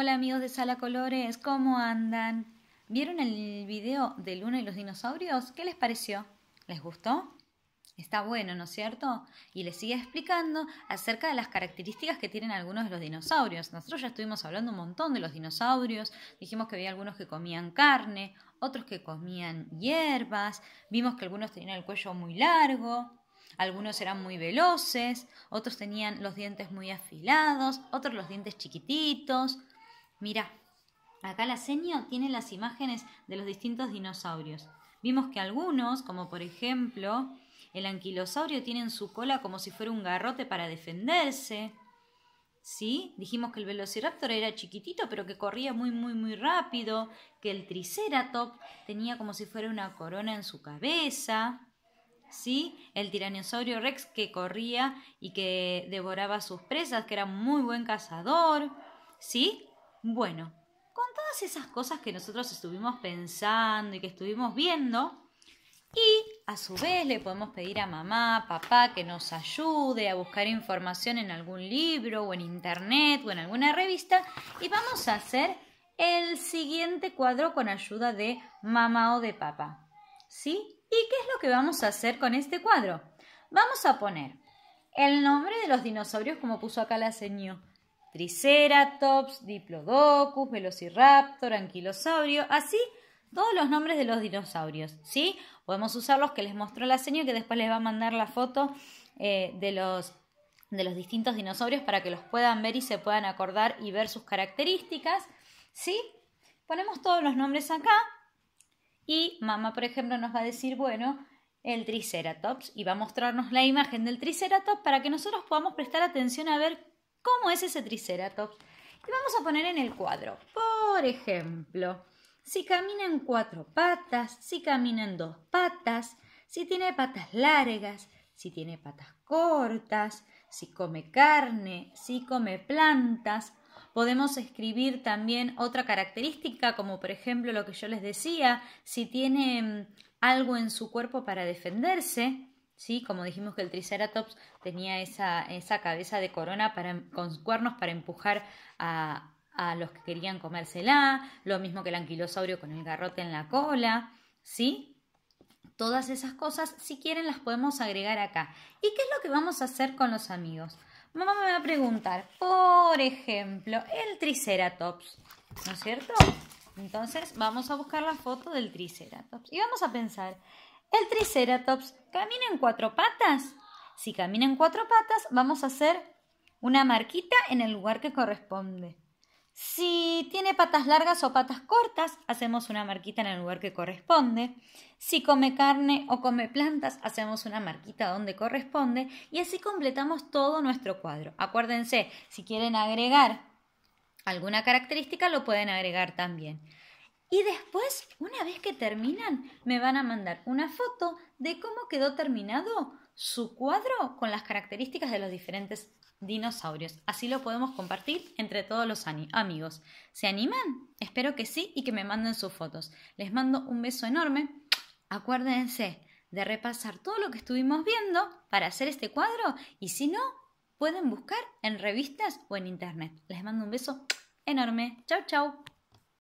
Hola amigos de Sala Colores, ¿cómo andan? ¿Vieron el video de Luna y los dinosaurios? ¿Qué les pareció? ¿Les gustó? Está bueno, ¿no es cierto? Y les sigue explicando acerca de las características que tienen algunos de los dinosaurios. Nosotros ya estuvimos hablando un montón de los dinosaurios, dijimos que había algunos que comían carne, otros que comían hierbas, vimos que algunos tenían el cuello muy largo, algunos eran muy veloces, otros tenían los dientes muy afilados, otros los dientes chiquititos, Mirá, acá la seña tiene las imágenes de los distintos dinosaurios. Vimos que algunos, como por ejemplo el anquilosaurio, tienen su cola como si fuera un garrote para defenderse. ¿Sí? Dijimos que el velociraptor era chiquitito, pero que corría muy, muy, muy rápido. Que el triceratop tenía como si fuera una corona en su cabeza. ¿Sí? El tiranosaurio rex que corría y que devoraba sus presas, que era muy buen cazador. ¿Sí? Bueno, con todas esas cosas que nosotros estuvimos pensando y que estuvimos viendo, y a su vez le podemos pedir a mamá, papá que nos ayude a buscar información en algún libro o en internet o en alguna revista. Y vamos a hacer el siguiente cuadro con ayuda de mamá o de papá. ¿Sí? ¿Y qué es lo que vamos a hacer con este cuadro? Vamos a poner el nombre de los dinosaurios como puso acá la señora Triceratops, Diplodocus, Velociraptor, Anquilosaurio, así todos los nombres de los dinosaurios, ¿sí? Podemos usar los que les mostró la señora que después les va a mandar la foto eh, de, los, de los distintos dinosaurios para que los puedan ver y se puedan acordar y ver sus características, ¿sí? Ponemos todos los nombres acá y mamá, por ejemplo, nos va a decir, bueno, el Triceratops y va a mostrarnos la imagen del Triceratops para que nosotros podamos prestar atención a ver cómo es ese triceratops. Y vamos a poner en el cuadro, por ejemplo, si camina en cuatro patas, si camina en dos patas, si tiene patas largas, si tiene patas cortas, si come carne, si come plantas. Podemos escribir también otra característica, como por ejemplo lo que yo les decía, si tiene mm, algo en su cuerpo para defenderse, ¿sí? Como dijimos que el Triceratops tenía esa, esa cabeza de corona para, con cuernos para empujar a, a los que querían comérsela, lo mismo que el anquilosaurio con el garrote en la cola, ¿sí? Todas esas cosas, si quieren, las podemos agregar acá. ¿Y qué es lo que vamos a hacer con los amigos? Mamá me va a preguntar, por ejemplo, el Triceratops, ¿no es cierto? Entonces vamos a buscar la foto del Triceratops y vamos a pensar, ¿El Triceratops camina en cuatro patas? Si camina en cuatro patas, vamos a hacer una marquita en el lugar que corresponde. Si tiene patas largas o patas cortas, hacemos una marquita en el lugar que corresponde. Si come carne o come plantas, hacemos una marquita donde corresponde. Y así completamos todo nuestro cuadro. Acuérdense, si quieren agregar alguna característica, lo pueden agregar también. Y después, una vez que terminan, me van a mandar una foto de cómo quedó terminado su cuadro con las características de los diferentes dinosaurios. Así lo podemos compartir entre todos los amigos. ¿Se animan? Espero que sí y que me manden sus fotos. Les mando un beso enorme. Acuérdense de repasar todo lo que estuvimos viendo para hacer este cuadro y si no, pueden buscar en revistas o en internet. Les mando un beso enorme. Chau, chau.